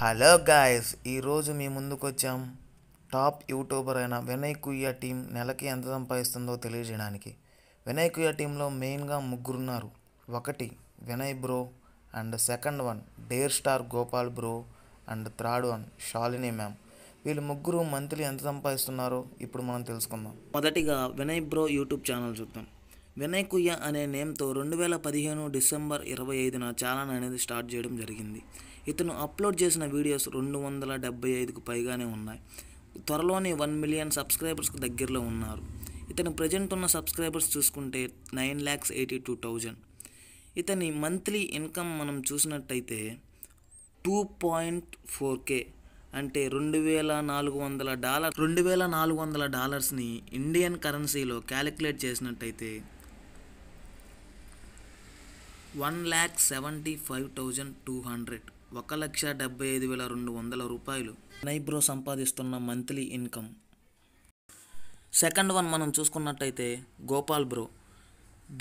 Hello guys ఈరోజు మీ ముందుకు వచ్చాం టాప్ యూట్యూబర్ అయిన వినయ్ కుయ్య టీం నెలకి ఎంత సంపాదిస్తుందో తెలియజేయడానికి వినయ్ కుయ్య టీంలో మెయిన్గా ముగ్గురున్నారు ఒకటి Vinay bro and second one dare star Gopal bro and third one Shalini ma'am వీళ్ళు ముగ్గురు మంత్లీ ఎంత సంపాదిస్తున్నారో ఇప్పుడు మనం తెలుసుకుందాం మొదటిగా వినయ్ బ్రో యూట్యూబ్ ఛానల్ చూద్దాం వినయ్ కుయ్య అనే నేమ్తో రెండు వేల పదిహేను డిసెంబర్ ఇరవై ఐదున ఛానల్ అనేది స్టార్ట్ చేయడం జరిగింది ఇతను అప్లోడ్ చేసిన వీడియోస్ రెండు వందల డెబ్బై ఐదుకు పైగానే ఉన్నాయి త్వరలోనే వన్ మిలియన్ సబ్స్క్రైబర్స్కి దగ్గరలో ఉన్నారు ఇతను ప్రజెంట్ ఉన్న సబ్స్క్రైబర్స్ చూసుకుంటే nine lakhs eighty two thousand ఇతని మంత్లీ ఇన్కమ్ మనం చూసినట్టయితే టూ పాయింట్ ఫోర్ కే అంటే రెండు వేల నాలుగు వందల డాలర్ రెండు వేల నాలుగు వందల డాలర్స్ని ఇండియన్ కరెన్సీలో క్యాలిక్యులేట్ చేసినట్టయితే one lakh seventy five thousand two hundred ఒక లక్ష డెబ్బై ఐదు వేల రెండు వందల రూపాయలు నైబ్రో సంపాదిస్తున్న మంత్లీ ఇన్కమ్ సెకండ్ వన్ మనం చూసుకున్నట్టయితే Gopal bro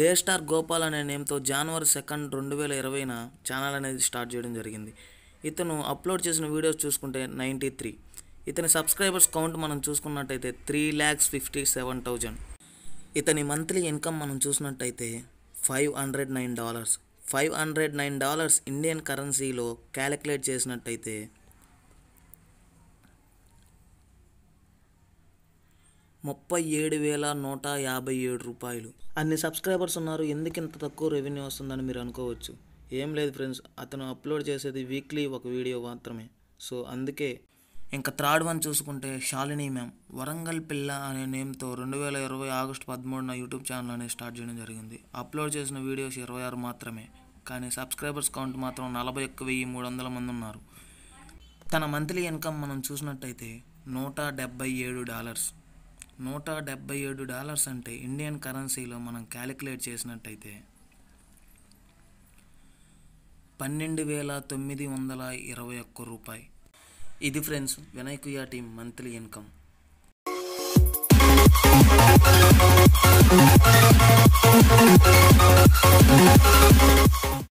day star Gopal అనే నేమ్తో జనవరి సెకండ్ రెండు వేల ఇరవైన ఛానల్ అనేది స్టార్ట్ చేయడం జరిగింది ఇతను అప్లోడ్ చేసిన వీడియోస్ చూసుకుంటే నైంటీ త్రీ ఇతని సబ్స్క్రైబర్స్ కౌంట్ మనం చూసుకున్నట్టయితే three lakhs fifty seven thousand ఇతని మంత్లీ ఇన్కమ్ మనం చూసినట్టయితే five hundred nine dollars five hundred nine dollars Indian కరెన్సీలో క్యాలిక్యులేట్ చేసినట్టయితే ముప్పై ఏడు వేల నూట యాభై ఏడు రూపాయలు అన్ని సబ్స్క్రైబర్స్ ఉన్నారు ఎందుకు ఇంత తక్కువ రెవెన్యూ వస్తుందని మీరు అనుకోవచ్చు ఏం లేదు ఫ్రెండ్స్ అతను అప్లోడ్ చేసేది వీక్లీ ఒక వీడియో మాత్రమే సో అందుకే ఇంకా థర్డ్ వన్ చూసుకుంటే షాలిని మ్యామ్ వరంగల్ పిల్ల అనే నేమ్తో రెండు వేల ఇరవై ఆగస్టు పదమూడున యూట్యూబ్ ఛానల్ అనేది స్టార్ట్ చేయడం జరిగింది అప్లోడ్ చేసిన వీడియోస్ ఇరవై ఆరు మాత్రమే కానీ సబ్స్క్రైబర్స్ కౌంట్ మాత్రం నలభై ఒక్క వెయ్యి మూడు వందల మంది ఉన్నారు తన మంత్లీ ఇన్కమ్ మనం చూసినట్టయితే నూట డెబ్బై ఏడు డాలర్స్ నూట డెబ్బై ఏడు డాలర్స్ అంటే ఇండియన్ కరెన్సీలో మనం క్యాలిక్యులేట్ చేసినట్టయితే పన్నెండు వేల తొమ్మిది వందల ఇరవై ఒక్క రూపాయి ఇది ఫ్రెండ్స్ వినాయకుయా team monthly income Thank you.